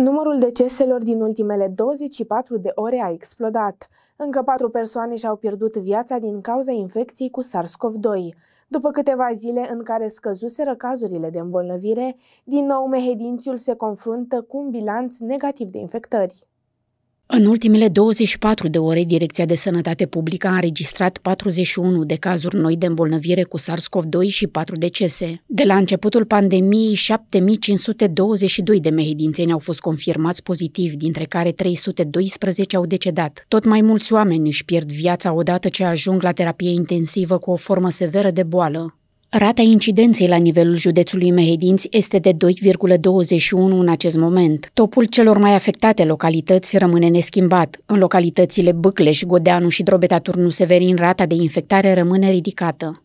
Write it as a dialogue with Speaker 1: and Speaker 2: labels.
Speaker 1: Numărul deceselor din ultimele 24 de ore a explodat. Încă patru persoane și-au pierdut viața din cauza infecției cu SARS-CoV-2. După câteva zile în care scăzuseră cazurile de îmbolnăvire, din nou mehedințiul se confruntă cu un bilanț negativ de infectări.
Speaker 2: În ultimele 24 de ore, Direcția de Sănătate Publică a înregistrat 41 de cazuri noi de îmbolnăvire cu SARS-CoV-2 și 4 decese. De la începutul pandemiei, 7522 de mehedințeni au fost confirmați pozitivi, dintre care 312 au decedat. Tot mai mulți oameni își pierd viața odată ce ajung la terapie intensivă cu o formă severă de boală. Rata incidenței la nivelul județului Mehedinți este de 2,21 în acest moment. Topul celor mai afectate localități rămâne neschimbat. În localitățile Băcleș, Godeanu și Drobeta Turnu Severin, rata de infectare rămâne ridicată.